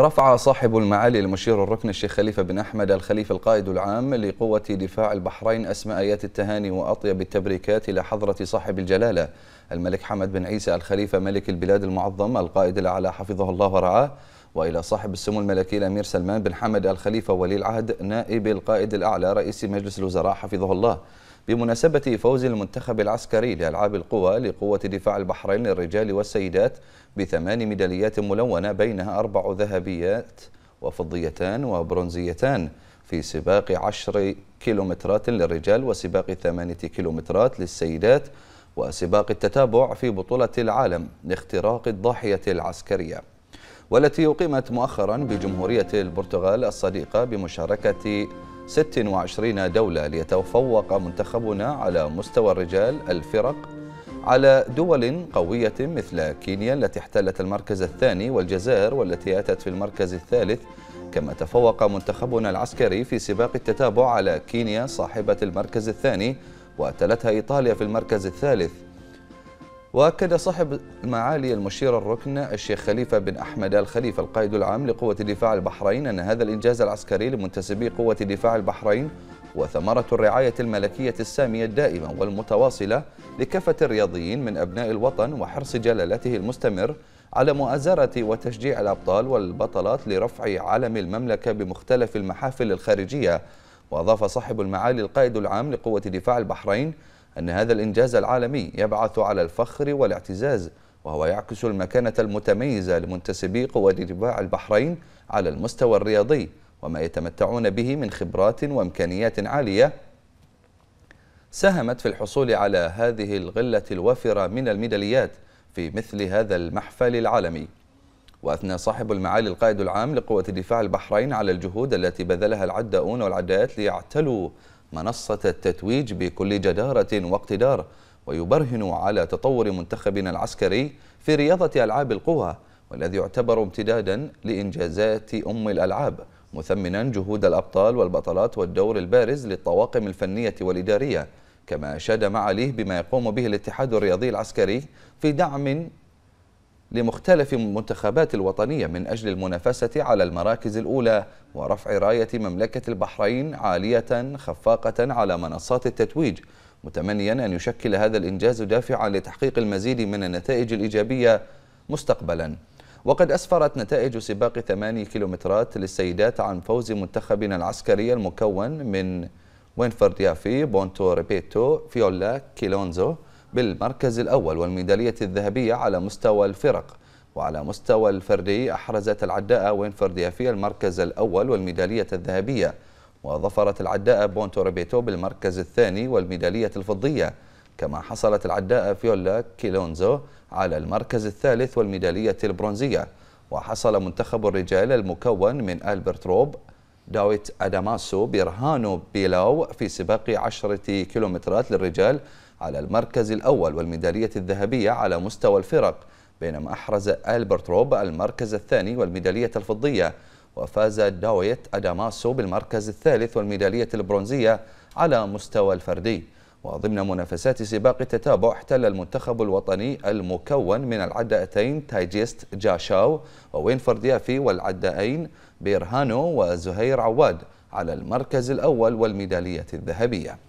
رفع صاحب المعالي المشير الركن الشيخ خليفة بن أحمد الخليفة القائد العام لقوة دفاع البحرين أسماء آيات التهاني وأطيب التبريكات إلى حضرة صاحب الجلالة الملك حمد بن عيسى الخليفة ملك البلاد المعظم القائد الأعلى حفظه الله ورعاه وإلى صاحب السمو الملكي الأمير سلمان بن حمد الخليفة ولي العهد نائب القائد الأعلى رئيس مجلس الوزراء حفظه الله بمناسبة فوز المنتخب العسكري لألعاب القوى لقوة دفاع البحرين للرجال والسيدات بثمان ميداليات ملونة بينها أربع ذهبيات وفضيتان وبرونزيتان في سباق عشر كيلومترات للرجال وسباق ثمانية كيلومترات للسيدات وسباق التتابع في بطولة العالم لاختراق الضاحية العسكرية والتي أقيمت مؤخرا بجمهورية البرتغال الصديقة بمشاركة 26 دولة ليتفوق منتخبنا على مستوى الرجال الفرق على دول قوية مثل كينيا التي احتلت المركز الثاني والجزائر والتي أتت في المركز الثالث كما تفوق منتخبنا العسكري في سباق التتابع على كينيا صاحبة المركز الثاني وتلتها إيطاليا في المركز الثالث وأكد صاحب المعالي المشير الركن الشيخ خليفة بن أحمد الخليفة القائد العام لقوة دفاع البحرين أن هذا الإنجاز العسكري لمنتسبي قوة دفاع البحرين وثمرة الرعاية الملكية السامية الدائمة والمتواصلة لكافة الرياضيين من أبناء الوطن وحرص جلالته المستمر على مؤازرة وتشجيع الأبطال والبطلات لرفع علم المملكة بمختلف المحافل الخارجية وأضاف صاحب المعالي القائد العام لقوة دفاع البحرين أن هذا الإنجاز العالمي يبعث على الفخر والاعتزاز وهو يعكس المكانة المتميزة لمنتسبي قوى دفاع البحرين على المستوى الرياضي وما يتمتعون به من خبرات وإمكانيات عالية ساهمت في الحصول على هذه الغلة الوافرة من الميداليات في مثل هذا المحفل العالمي وأثنى صاحب المعالي القائد العام لقوة دفاع البحرين على الجهود التي بذلها العداؤون والعداءات ليعتلوا منصة التتويج بكل جدارة واقتدار ويبرهن على تطور منتخبنا العسكري في رياضة ألعاب القوى والذي يعتبر امتدادا لإنجازات أم الألعاب مثمنا جهود الأبطال والبطلات والدور البارز للطواقم الفنية والإدارية كما أشاد معاليه بما يقوم به الاتحاد الرياضي العسكري في دعم لمختلف المنتخبات الوطنية من أجل المنافسة على المراكز الأولى ورفع راية مملكة البحرين عالية خفاقة على منصات التتويج متمنيا أن يشكل هذا الإنجاز دافعا لتحقيق المزيد من النتائج الإيجابية مستقبلا وقد أسفرت نتائج سباق 8 كيلومترات للسيدات عن فوز منتخبنا العسكري المكون من وينفرد يافي بونتو ريبيتو فيولا كيلونزو بالمركز الأول والميدالية الذهبية على مستوى الفرق وعلى مستوى الفردي أحرزت العداء وينفرد فرديها المركز الأول والميدالية الذهبية وظفرت العداء بونتوربيتو بالمركز الثاني والميدالية الفضية كما حصلت العداء فيولا كيلونزو على المركز الثالث والميدالية البرونزية وحصل منتخب الرجال المكون من ألبرت روب داويت أداماسو برهانو بيلاو في سباق عشرة كيلومترات للرجال على المركز الأول والميدالية الذهبية على مستوى الفرق بينما أحرز ألبرت روب المركز الثاني والميدالية الفضية وفاز داويت أداماسو بالمركز الثالث والميدالية البرونزية على مستوى الفردي وضمن منافسات سباق التتابع احتل المنتخب الوطني المكون من العدائتين تايجيست جاشاو ووينفرد يافي والعدائين بيرهانو وزهير عواد على المركز الأول والميدالية الذهبية